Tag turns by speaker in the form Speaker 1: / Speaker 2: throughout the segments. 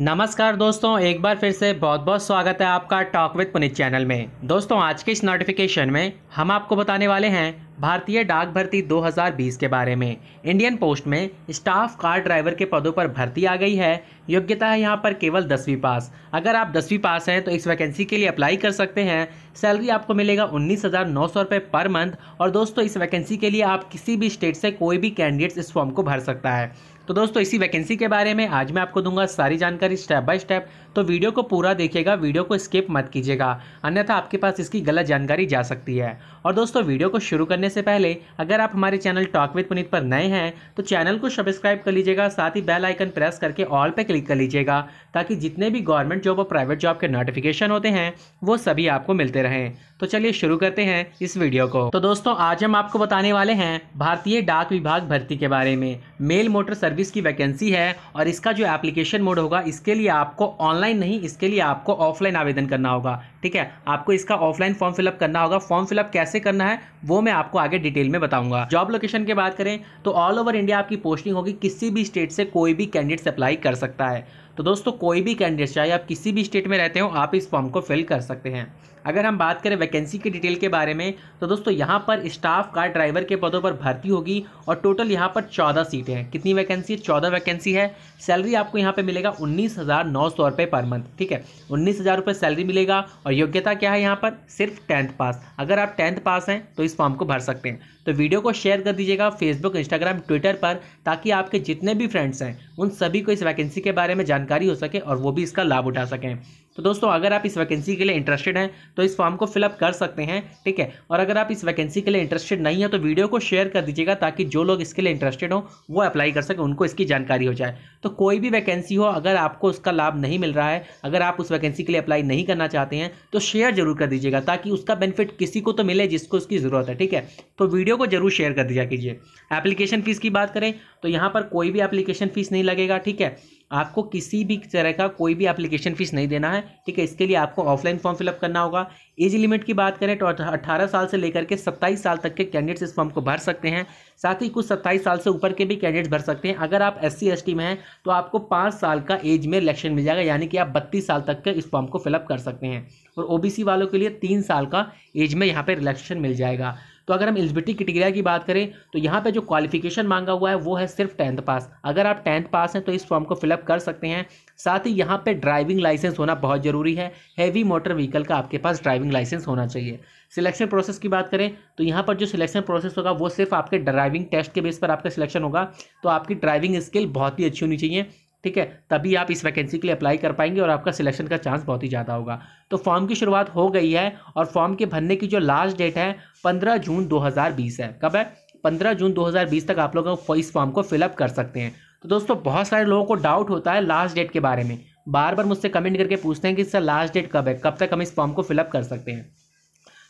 Speaker 1: नमस्कार दोस्तों एक बार फिर से बहुत बहुत स्वागत है आपका टॉक विद पुनीत चैनल में दोस्तों आज के इस नोटिफिकेशन में हम आपको बताने वाले हैं भारतीय डाक भर्ती 2020 के बारे में इंडियन पोस्ट में स्टाफ कार ड्राइवर के पदों पर भर्ती आ गई है योग्यता है यहाँ पर केवल दसवीं पास अगर आप दसवीं पास हैं तो इस वैकेंसी के लिए अप्लाई कर सकते हैं सैलरी आपको मिलेगा उन्नीस हज़ार नौ सौ रुपये पर मंथ और दोस्तों इस वैकेंसी के लिए आप किसी भी स्टेट से कोई भी कैंडिडेट्स इस फॉर्म को भर सकता है तो दोस्तों इसी वैकेंसी के बारे में आज मैं आपको दूंगा सारी जानकारी स्टेप बाय स्टेप तो वीडियो को पूरा देखिएगा वीडियो को स्किप मत कीजिएगा अन्यथा आपके पास इसकी गलत जानकारी जा सकती है और दोस्तों वीडियो को शुरू करने से पहले अगर आप हमारे चैनल टॉक विद पुनीत पर नए हैं तो चैनल को सब्सक्राइब कर लीजिएगा साथ ही बेल आइकन प्रेस करके ऑल पर क्लिक कर लीजिएगा ताकि जितने भी गवर्नमेंट जॉब और प्राइवेट जॉब के नोटिफिकेशन होते हैं वो सभी आपको मिलते रहें तो चलिए शुरू करते हैं इस वीडियो को तो दोस्तों आज हम आपको बताने वाले हैं भारतीय डाक विभाग भर्ती के बारे में मेल मोटर सर्विस की वैकेंसी है और इसका जो एप्लीकेशन मोड होगा इसके लिए आपको ऑनलाइन नहीं इसके लिए आपको ऑफलाइन आवेदन करना होगा ठीक है आपको इसका ऑफलाइन फॉर्म फिलअप करना होगा फॉर्म फिलअप कैसे करना है वो मैं आपको आगे डिटेल में बताऊंगा जॉब लोकेशन की बात करें तो ऑल ओवर इंडिया आपकी पोस्टिंग होगी किसी भी स्टेट से कोई भी कैंडिडेट अप्लाई कर सकता है तो दोस्तों कोई भी कैंडिडेट चाहे आप किसी भी स्टेट में रहते हो आप इस फॉर्म को फिल कर सकते हैं अगर हम बात करें वैकेंसी की डिटेल के बारे में तो दोस्तों यहाँ पर स्टाफ कार ड्राइवर के पदों पर भर्ती होगी और टोटल यहाँ पर चौदह सीटें हैं कितनी वैकेंसी है चौदह वैकेंसी है सैलरी आपको यहाँ पे मिलेगा उन्नीस हज़ार नौ सौ रुपये पर मंथ ठीक है उन्नीस हज़ार रुपये सैलरी मिलेगा और योग्यता क्या है यहाँ पर सिर्फ टेंथ पास अगर आप टेंथ पास हैं तो इस फॉर्म को भर सकते हैं तो वीडियो को शेयर कर दीजिएगा फेसबुक इंस्टाग्राम ट्विटर पर ताकि आपके जितने भी फ्रेंड्स हैं उन सभी को इस वैकेंसी के बारे में जानने जानकारी हो सके और वो भी इसका लाभ उठा सकें तो दोस्तों अगर आप इस वैकेंसी के लिए इंटरेस्टेड हैं तो इस फॉर्म को फिलअप कर सकते हैं ठीक है और अगर आप इस वैकेंसी के लिए इंटरेस्टेड नहीं है तो वीडियो को शेयर कर दीजिएगा ताकि जो लोग इसके लिए इंटरेस्टेड हो वो अप्लाई कर सकें उनको इसकी जानकारी हो जाए तो कोई भी वैकेंसी हो अगर आपको उसका लाभ नहीं मिल रहा है अगर आप उस वैकेंसी के लिए अप्लाई नहीं करना चाहते हैं तो शेयर जरूर कर दीजिएगा ताकि उसका बेनिफिट किसी को तो मिले जिसको उसकी ज़रूरत है ठीक है तो वीडियो को जरूर शेयर कर दिया कीजिए एप्लीकेशन फ़ीस की बात करें तो यहाँ पर कोई भी एप्लीकेशन फ़ीस नहीं लगेगा ठीक है आपको किसी भी तरह का कोई भी एप्लीकेशन फीस नहीं देना है ठीक है इसके लिए आपको ऑफलाइन फॉर्म फिलअप करना होगा एज लिमिट की बात करें तो अट्ठारह साल से लेकर के सत्ताईस साल तक के कैंडिडेट्स इस फॉर्म को भर सकते हैं साथ ही कुछ सत्ताईस साल से ऊपर के भी कैंडिडेट्स भर सकते हैं अगर आप एस सी में हैं तो आपको पाँच साल का एज में इलेक्शन मिल जाएगा यानी कि आप बत्तीस साल तक के इस फॉर्म को फिलअप कर सकते हैं और ओ वालों के लिए तीन साल का एज में यहाँ पर इलेक्शन मिल जाएगा तो अगर हम एलिजिबिलिटी क्रिटेरिया की बात करें तो यहाँ पे जो क्वालिफिकेशन मांगा हुआ है वो है सिर्फ टेंथ पास अगर आप टेंथ पास हैं तो इस फॉर्म को फिलअप कर सकते हैं साथ ही यहाँ पे ड्राइविंग लाइसेंस होना बहुत ज़रूरी है हैवी मोटर व्हीकल का आपके पास ड्राइविंग लाइसेंस होना चाहिए सिलेक्शन प्रोसेस की बात करें तो यहाँ पर जो सिलेक्शन प्रोसेस होगा वो सिर्फ आपके ड्राइविंग टेस्ट के बेस पर आपका सिलेक्शन होगा तो आपकी ड्राइविंग स्किल बहुत ही अच्छी होनी चाहिए ठीक है तभी आप इस वैकेंसी के लिए अप्लाई कर पाएंगे और आपका सिलेक्शन का चांस बहुत ही ज़्यादा होगा तो फॉर्म की शुरुआत हो गई है और फॉर्म के भरने की जो लास्ट डेट है पंद्रह जून दो है कब है पंद्रह जून दो तक आप लोग इस फॉर्म को फिलअप कर सकते हैं तो दोस्तों बहुत सारे लोगों को डाउट होता है लास्ट डेट के बारे में बार बार मुझसे कमेंट करके पूछते हैं कि सर लास्ट डेट कब है कब तक हम इस फॉर्म को फिलअप कर सकते हैं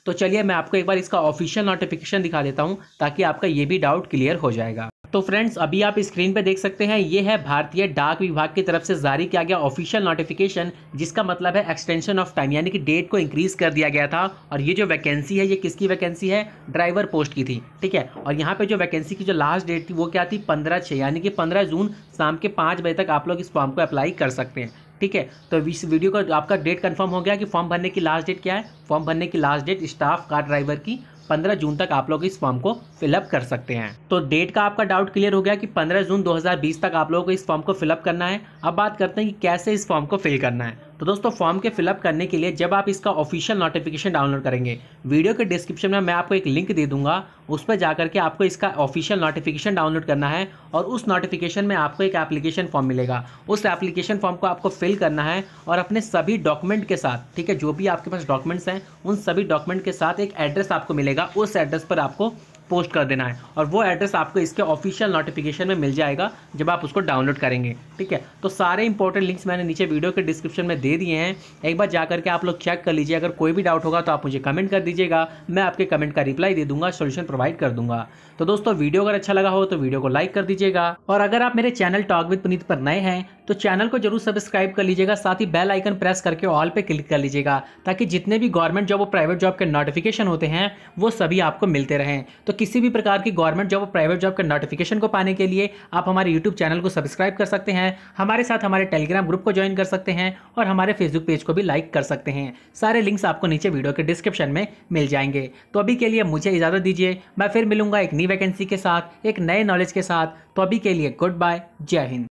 Speaker 1: तो चलिए मैं आपको एक बार इसका ऑफिशियल नोटिफिकेशन दिखा देता हूँ ताकि आपका ये भी डाउट क्लियर हो जाएगा तो फ्रेंड्स अभी आप स्क्रीन पे देख सकते हैं ये है भारतीय डाक विभाग की तरफ से जारी किया गया ऑफिशियल नोटिफिकेशन जिसका मतलब है एक्सटेंशन ऑफ टाइम यानी कि डेट को इंक्रीज कर दिया गया था और ये जो वैकेंसी है ये किसकी वैकेंसी है ड्राइवर पोस्ट की थी ठीक है और यहाँ पे जो वैकेंसी की जो लास्ट डेट थी वो क्या थी पंद्रह छः यानी कि पंद्रह जून शाम के पाँच बजे तक आप लोग इस फॉर्म को अप्लाई कर सकते हैं ठीक है तो इस वीडियो का आपका डेट कंफर्म हो गया कि फॉर्म भरने की लास्ट डेट क्या है फॉर्म भरने की last date staff car driver की 15 जून तक आप लोग इस फॉर्म को फिलअप कर सकते हैं तो डेट का आपका डाउट क्लियर हो गया कि 15 जून 2020 तक आप लोगों को इस फॉर्म को फिलअप करना है अब बात करते हैं कि कैसे इस फॉर्म को फिल करना है तो दोस्तों फॉर्म के फिलअप करने के लिए जब आप इसका ऑफिशियल नोटिफिकेशन डाउनलोड करेंगे वीडियो के डिस्क्रिप्शन में मैं आपको एक लिंक दे दूंगा उस पर जाकर के आपको इसका ऑफिशियल नोटिफिकेशन डाउनलोड करना है और उस नोटिफिकेशन में आपको एक एप्लीकेशन फॉर्म मिलेगा उस एप्लीकेशन फॉर्म को आपको फिल करना है और अपने सभी डॉक्यूमेंट के साथ ठीक है जो भी आपके पास डॉक्यूमेंट्स हैं उन सभी डॉक्यूमेंट के साथ एक एड्रेस आपको मिलेगा उस एड्रेस पर आपको पोस्ट कर देना है और वो एड्रेस आपको इसके ऑफिशियल नोटिफिकेशन में मिल जाएगा जब आप उसको डाउनलोड करेंगे ठीक है तो सारे इंपॉर्टेंट लिंक्स मैंने नीचे वीडियो के डिस्क्रिप्शन में दे दिए हैं एक बार जाकर के आप लोग चेक कर लीजिए अगर कोई भी डाउट होगा तो आप मुझे कमेंट कर दीजिएगा मैं आपके कमेंट का रिप्लाई दे दूंगा सोल्यूशन प्रोवाइड कर दूंगा तो दोस्तों वीडियो अगर अच्छा लगा हो तो वीडियो को लाइक कर दीजिएगा और अगर आप मेरे चैनल टॉक विद पुनीत पर नए हैं तो चैनल को जरूर सब्सक्राइब कर लीजिएगा साथ ही बेल आइकन प्रेस करके ऑल पे क्लिक कर लीजिएगा ताकि जितने भी गवर्नमेंट जॉब और प्राइवेट जॉब के नोटिफिकेशन होते हैं वो सभी आपको मिलते रहें तो किसी भी प्रकार की गवर्नमेंट जॉब और प्राइवेट जॉब के नोटिफिकेशन को पाने के लिए आप हमारे यूट्यूब चैनल को सब्सक्राइब कर सकते हैं हमारे साथ हमारे टेलीग्राम ग्रुप को ज्वाइन कर सकते हैं और हमारे फेसबुक पेज को भी लाइक कर सकते हैं सारे लिंक्स आपको नीचे वीडियो के डिस्क्रिप्शन में मिल जाएंगे तो अभी के लिए मुझे इजाज़त दीजिए मैं फिर मिलूंगा एक नई वैकेंसी के साथ एक नए नॉलेज के साथ तो अभी के लिए गुड बाय जय हिंद